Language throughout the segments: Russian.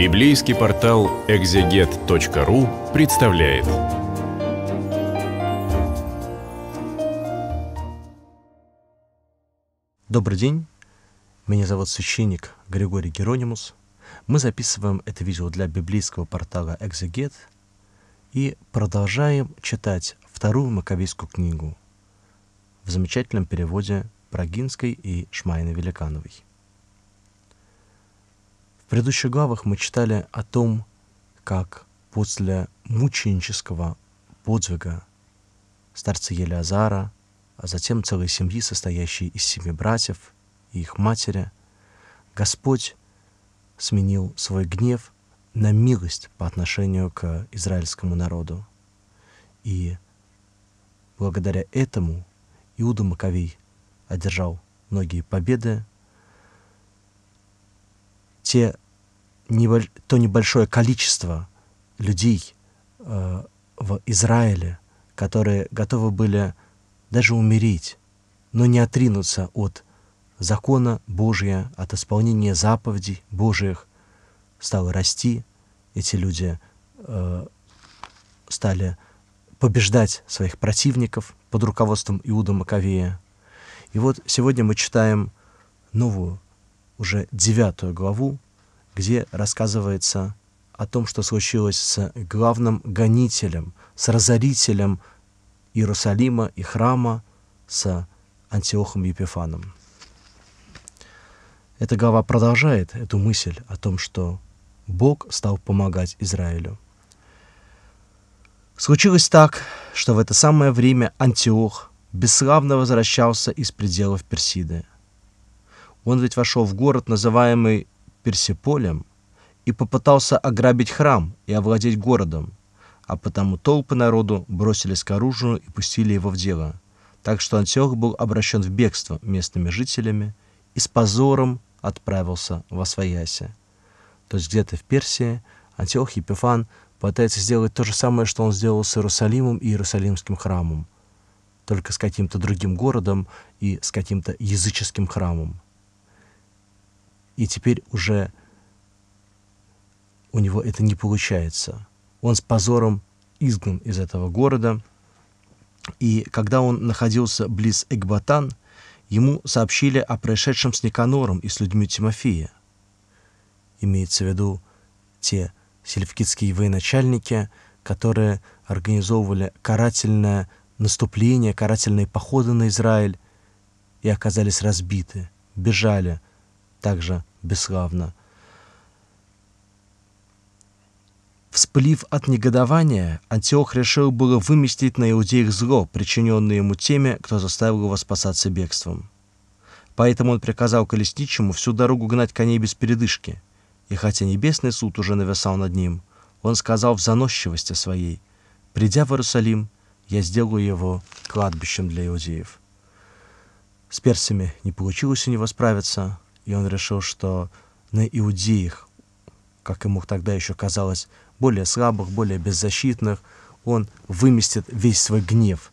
Библейский портал экзегет.ру представляет. Добрый день, меня зовут священник Григорий Геронимус. Мы записываем это видео для библейского портала «Экзегет» и продолжаем читать вторую маковейскую книгу в замечательном переводе Брагинской и Шмайны Великановой – предыдущих главах мы читали о том, как после мученического подвига старца Елеазара, а затем целой семьи, состоящей из семи братьев и их матери, Господь сменил свой гнев на милость по отношению к израильскому народу. И благодаря этому Иуда Маковей одержал многие победы те, то небольшое количество людей э, в Израиле, которые готовы были даже умереть, но не отринуться от закона Божия, от исполнения заповедей Божьих, стало расти. Эти люди э, стали побеждать своих противников под руководством Иуда Маковея. И вот сегодня мы читаем новую уже девятую главу, где рассказывается о том, что случилось с главным гонителем, с разорителем Иерусалима и храма, с Антиохом Епифаном. Эта глава продолжает эту мысль о том, что Бог стал помогать Израилю. Случилось так, что в это самое время Антиох бесславно возвращался из пределов Персиды. Он ведь вошел в город, называемый Персеполем, и попытался ограбить храм и овладеть городом, а потому толпы народу бросились к оружию и пустили его в дело. Так что Антиох был обращен в бегство местными жителями и с позором отправился во Свояси. То есть где-то в Персии Антиох Епифан пытается сделать то же самое, что он сделал с Иерусалимом и Иерусалимским храмом, только с каким-то другим городом и с каким-то языческим храмом и теперь уже у него это не получается. Он с позором изгнан из этого города, и когда он находился близ Экбатан, ему сообщили о происшедшем с Никанором и с людьми Тимофея. Имеется в виду те сельфкидские военачальники, которые организовывали карательное наступление, карательные походы на Израиль и оказались разбиты, бежали также бесславно. Всплив от негодования, Антиох решил было выместить на иудеях зло, причиненное ему теми, кто заставил его спасаться бегством. Поэтому он приказал колесничему всю дорогу гнать коней без передышки. И хотя небесный суд уже нависал над ним, он сказал в заносчивости своей, «Придя в Иерусалим, я сделаю его кладбищем для иудеев». С персами не получилось у него справиться, и он решил, что на иудеях, как ему тогда еще казалось, более слабых, более беззащитных, он выместит весь свой гнев.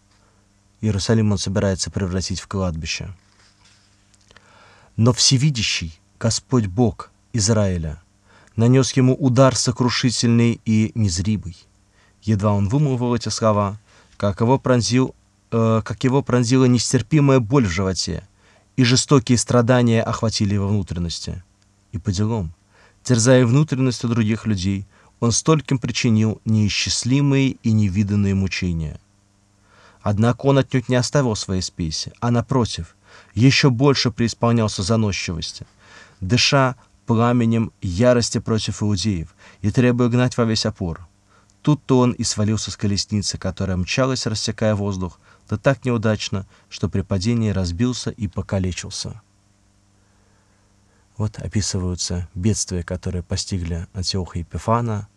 Иерусалим он собирается превратить в кладбище. Но всевидящий Господь Бог Израиля нанес ему удар сокрушительный и незримый. Едва он вымолвил эти слова, как его пронзил, э, как его пронзила нестерпимая боль в животе, и жестокие страдания охватили его внутренности. И по делам, терзая внутренности других людей, он стольким причинил неисчислимые и невиданные мучения. Однако он отнюдь не оставил своей спеси, а напротив, еще больше преисполнялся заносчивости, дыша пламенем ярости против иудеев и требуя гнать во весь опор. Тут-то он и свалился с колесницы, которая мчалась, рассекая воздух, да так неудачно, что при падении разбился и покалечился. Вот описываются бедствия, которые постигли Антиоха Епифана.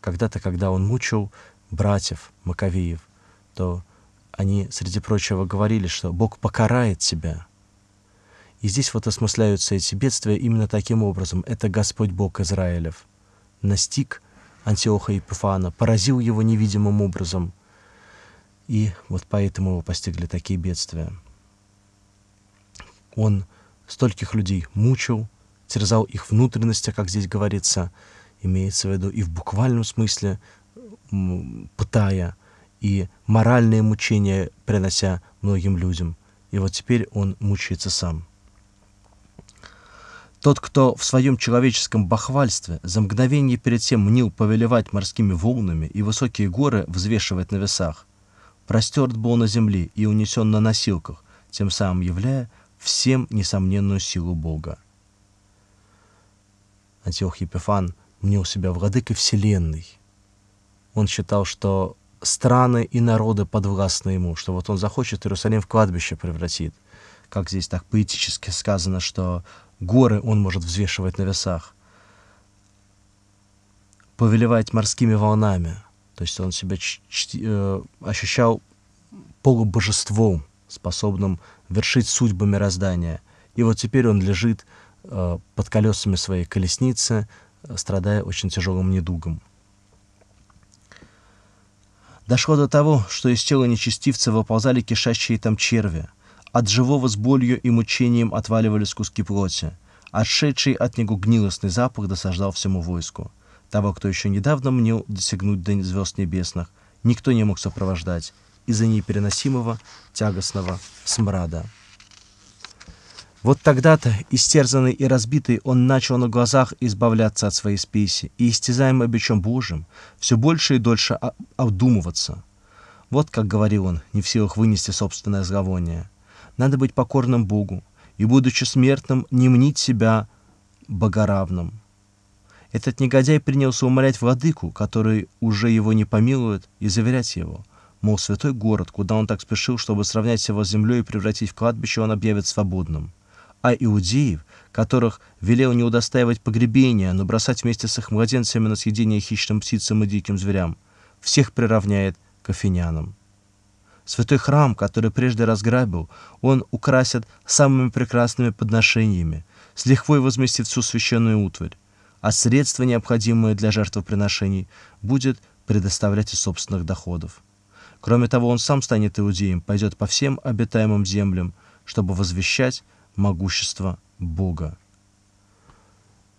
Когда-то, когда он мучил братьев Маковеев, то они, среди прочего, говорили, что Бог покарает тебя. И здесь вот осмысляются эти бедствия именно таким образом. Это Господь Бог Израилев. Настиг Антиоха Епифана, поразил его невидимым образом — и вот поэтому его постигли такие бедствия. Он стольких людей мучил, терзал их внутренности, как здесь говорится, имеется в виду и в буквальном смысле, пытая, и моральные мучения принося многим людям. И вот теперь он мучается сам. Тот, кто в своем человеческом бахвальстве за мгновение перед тем мнил повелевать морскими волнами и высокие горы взвешивать на весах – простерт был на земле и унесен на носилках, тем самым являя всем несомненную силу Бога. Антиох Епифан мнил себя владыкой Вселенной. Он считал, что страны и народы подвластны ему, что вот он захочет, Иерусалим в кладбище превратит. Как здесь так поэтически сказано, что горы он может взвешивать на весах, повелевать морскими волнами — то есть он себя э, ощущал полубожеством, способным вершить судьбы мироздания. И вот теперь он лежит э, под колесами своей колесницы, э, страдая очень тяжелым недугом. Дошло до того, что из тела нечестивца выползали кишащие там черви. От живого с болью и мучением отваливались куски плоти. Отшедший от него гнилостный запах досаждал всему войску. Того, кто еще недавно мнил достигнуть до звезд небесных, никто не мог сопровождать из-за непереносимого тягостного смрада. Вот тогда-то, истерзанный и разбитый, он начал на глазах избавляться от своей спеси и, истязаемый бичом Божьим, все больше и дольше обдумываться. Вот как говорил он, не в силах вынести собственное зловоние. Надо быть покорным Богу и, будучи смертным, не мнить себя богоравным. Этот негодяй принялся умолять владыку, который уже его не помилует, и заверять его, мол, святой город, куда он так спешил, чтобы сравнять его с землей и превратить в кладбище, он объявит свободным. А иудеев, которых велел не удостаивать погребения, но бросать вместе с их младенцами на съедение хищным птицам и диким зверям, всех приравняет к афинянам. Святой храм, который прежде разграбил, он украсит самыми прекрасными подношениями, с лихвой возместит всю священную утварь а средства, необходимые для жертвоприношений, будет предоставлять из собственных доходов. Кроме того, он сам станет иудеем, пойдет по всем обитаемым землям, чтобы возвещать могущество Бога.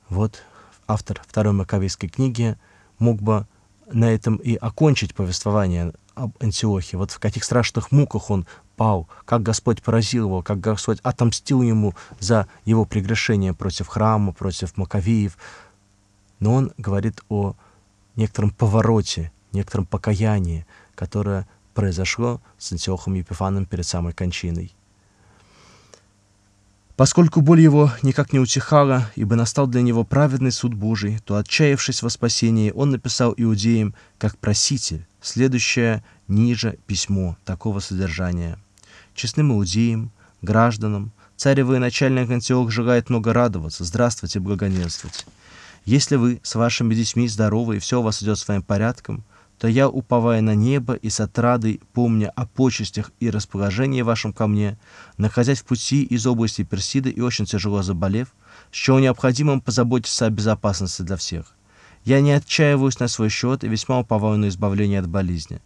Вот автор второй Маковейской книги мог бы на этом и окончить повествование об Антиохе. Вот в каких страшных муках он пал, как Господь поразил его, как Господь отомстил ему за его прегрешение против храма, против Маковеев, но он говорит о некотором повороте, некотором покаянии, которое произошло с Антиохом Епифаном перед самой кончиной. Поскольку боль его никак не утихала, ибо настал для него праведный суд Божий, то, отчаявшись во спасении, он написал иудеям, как проситель, следующее ниже письмо такого содержания. «Честным иудеям, гражданам, царевы и начальник Антиох желает много радоваться, здравствовать и благоненствовать. Если вы с вашими детьми здоровы и все у вас идет своим порядком, то я, уповая на небо и с отрадой, помня о почестях и расположении вашем ко мне, находясь в пути из области Персиды и очень тяжело заболев, с счел необходимым позаботиться о безопасности для всех. Я не отчаиваюсь на свой счет и весьма уповаю на избавление от болезни.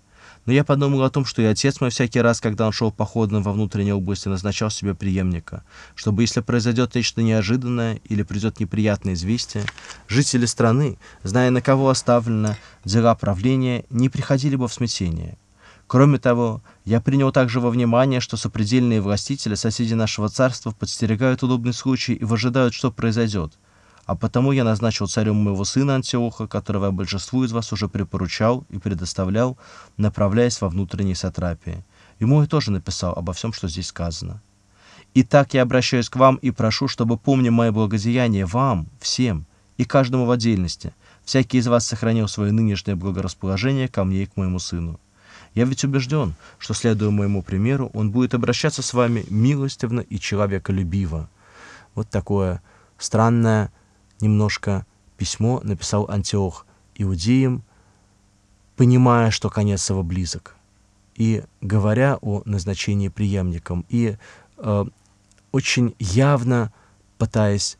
Но я подумал о том, что и отец мой всякий раз, когда он шел походным во внутренние области, назначал себе преемника, чтобы, если произойдет нечто неожиданное или придет неприятное известие, жители страны, зная, на кого оставлено дела правления, не приходили бы в смятение. Кроме того, я принял также во внимание, что сопредельные властители, соседи нашего царства, подстерегают удобный случай и выжидают, что произойдет – а потому я назначил царем моего сына Антиоха, которого я большинству из вас уже препоручал и предоставлял, направляясь во внутренние сатрапии. Ему я тоже написал обо всем, что здесь сказано. Итак, я обращаюсь к вам и прошу, чтобы, помня мое благодеяние вам, всем и каждому в отдельности, всякий из вас сохранил свое нынешнее благорасположение ко мне и к моему сыну. Я ведь убежден, что, следуя моему примеру, он будет обращаться с вами милостивно и человеколюбиво. Вот такое странное немножко письмо написал Антиох иудеям, понимая, что конец его близок, и говоря о назначении преемником, и э, очень явно пытаясь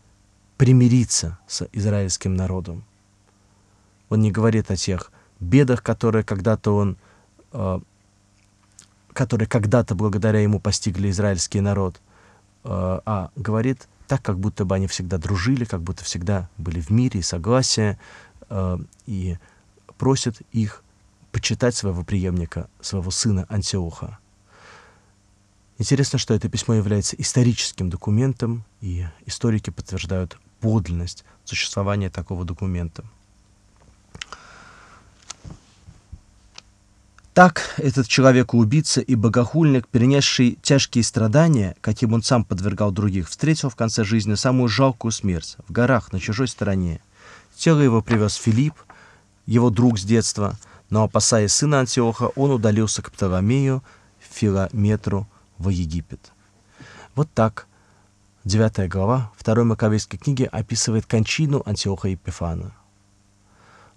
примириться с израильским народом. Он не говорит о тех бедах, которые когда-то он, э, которые когда-то благодаря ему постигли израильский народ, э, а говорит так, как будто бы они всегда дружили, как будто всегда были в мире и согласии, э, и просит их почитать своего преемника, своего сына Антиоха. Интересно, что это письмо является историческим документом, и историки подтверждают подлинность существования такого документа. Так этот человек-убийца и богохульник, перенесший тяжкие страдания, каким он сам подвергал других, встретил в конце жизни самую жалкую смерть в горах на чужой стороне. Тело его привез Филипп, его друг с детства, но, опасаясь сына Антиоха, он удалился к Птоломею, Филометру, во Египет. Вот так Девятая глава второй Маковейской книги описывает кончину Антиоха Епифана.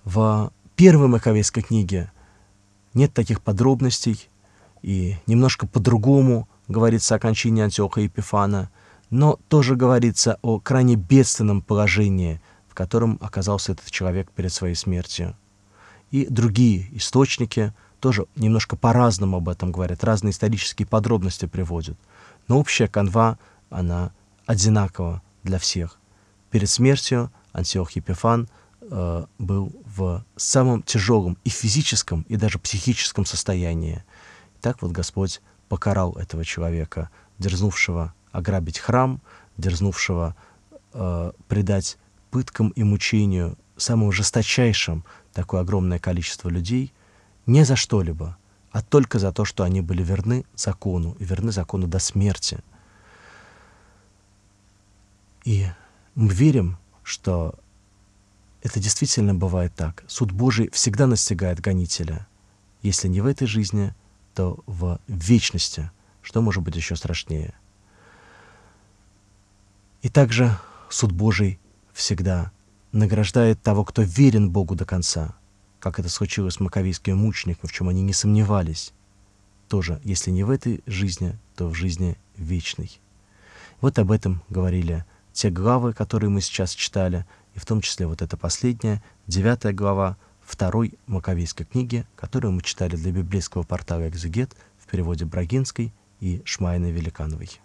В первой Маковейской книге – нет таких подробностей, и немножко по-другому говорится о кончине Антиоха Епифана, но тоже говорится о крайне бедственном положении, в котором оказался этот человек перед своей смертью. И другие источники тоже немножко по-разному об этом говорят, разные исторические подробности приводят. Но общая канва, она одинакова для всех. Перед смертью Антиох Епифан – э, был в самом тяжелом и физическом, и даже психическом состоянии. И так вот Господь покарал этого человека, дерзнувшего ограбить храм, дерзнувшего э, предать пыткам и мучению самым жесточайшим такое огромное количество людей не за что-либо, а только за то, что они были верны закону и верны закону до смерти. И мы верим, что это действительно бывает так. Суд Божий всегда настигает гонителя. Если не в этой жизни, то в вечности. Что может быть еще страшнее? И также суд Божий всегда награждает того, кто верен Богу до конца, как это случилось с маковейскими мучениками, в чем они не сомневались. Тоже, если не в этой жизни, то в жизни вечной. Вот об этом говорили те главы, которые мы сейчас читали, и в том числе вот эта последняя, девятая глава второй Маковейской книги, которую мы читали для библейского портала «Экзегет» в переводе Брагинской и Шмайны Великановой.